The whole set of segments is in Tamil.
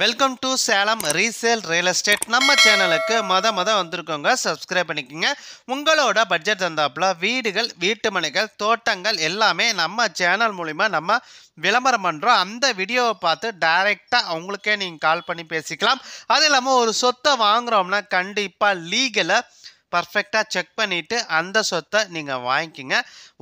welcome to Salem resale real estate நம்ம சேனலுக்கு மொத மொதல் வந்திருக்கோங்க சப்ஸ்கிரைப் பண்ணிக்கோங்க உங்களோட பட்ஜெட் தந்தாப்புல வீடுகள் வீட்டு மனைகள் தோட்டங்கள் எல்லாமே நம்ம சேனல் மூலிமா நம்ம விளம்பரம் பண்ணுறோம் அந்த வீடியோவை பார்த்து டைரெக்டாக அவங்களுக்கே நீங்கள் கால் பண்ணி பேசிக்கலாம் அது இல்லாமல் ஒரு சொத்தை வாங்குகிறோம்னா கண்டிப்பாக லீகலை பர்ஃபெக்டாக செக் பண்ணிவிட்டு அந்த சொத்தை நீங்கள் வாங்கிக்கிங்க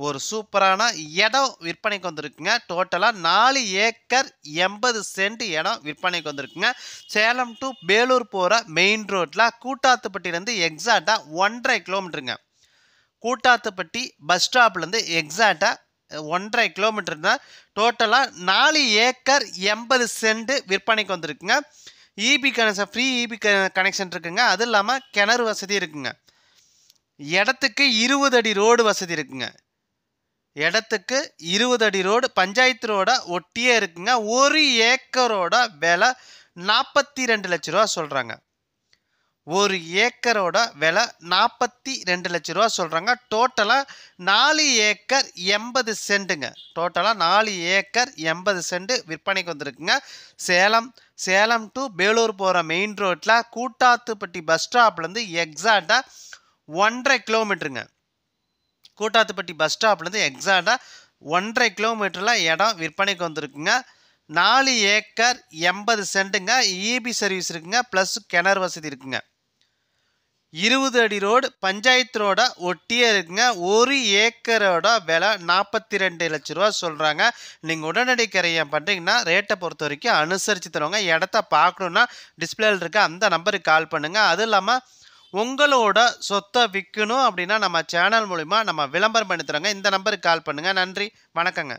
ஒரு சூப்பரான இடம் விற்பனைக்கு வந்திருக்குங்க டோட்டலாக நாலு ஏக்கர் எண்பது சென்ட் இடம் விற்பனைக்கு வந்திருக்குங்க சேலம் டு பேலூர் போகிற மெயின் ரோட்டில் கூட்டாத்துப்பட்டியிலேருந்து எக்ஸாக்டாக ஒன்றரை கிலோமீட்டருங்க கூட்டாத்துப்பட்டி பஸ் ஸ்டாப்லேருந்து எக்ஸாக்டாக ஒன்றரை கிலோமீட்டர் தான் டோட்டலாக நாலு ஏக்கர் எண்பது சென்ட் விற்பனைக்கு வந்திருக்குங்க EB connection free EB connection இருக்குங்க அதுவும் இல்லாமல் கிணறு வசதி இருக்குங்க இடத்துக்கு இருபது அடி ரோடு வசதி இருக்குங்க இடத்துக்கு இருபது அடி ரோடு பஞ்சாயத்து ரோட ஒட்டியே இருக்குங்க ஒரு ஏக்கரோட விலை நாற்பத்தி ரெண்டு லட்ச ரூபா சொல்கிறாங்க ஒரு ஏக்கரோட விலை நாற்பத்தி ரெண்டு லட்ச ரூபா சொல்கிறாங்க டோட்டலாக நாலு ஏக்கர் எண்பது சென்ட்டுங்க டோட்டலாக நாலு ஏக்கர் எண்பது சென்ட் விற்பனைக்கு வந்திருக்குங்க சேலம் சேலம் டு பேலூர் போகிற மெயின் ரோட்டில் கூட்டாத்துப்பட்டி பஸ் ஸ்டாப்லேருந்து எக்ஸாக்டாக ஒன்றரை கிலோமீட்டருங்க கூட்டாத்துப்பட்டி பஸ் ஸ்டாப்லேருந்து எக்ஸாக்டாக ஒன்றரை கிலோமீட்டரில் இடம் விற்பனைக்கு வந்திருக்குங்க நாலு ஏக்கர் எண்பது சென்ட்டுங்க இபி e சர்வீஸ் இருக்குங்க ப்ளஸ் கிணறு வசதி இருக்குங்க இருபது அடி ரோடு பஞ்சாயத்து ரோட ஒட்டியே இருக்குங்க ஒரு ஏக்கரோட விலை நாற்பத்தி ரெண்டு லட்ச ரூபா சொல்கிறாங்க நீங்கள் உடனடி கரையம் பண்ணுறீங்கன்னா ரேட்டை பொறுத்த வரைக்கும் அனுசரித்து தருவாங்க இடத்த பார்க்கணுன்னா டிஸ்பிளேல இருக்க அந்த நம்பருக்கு கால் பண்ணுங்கள் அதுவும் இல்லாமல் உங்களோட சொத்தை விற்கணும் அப்படின்னா நம்ம சேனல் மூலிமா நம்ம விளம்பரம் பண்ணி இந்த நம்பருக்கு கால் பண்ணுங்கள் நன்றி வணக்கங்க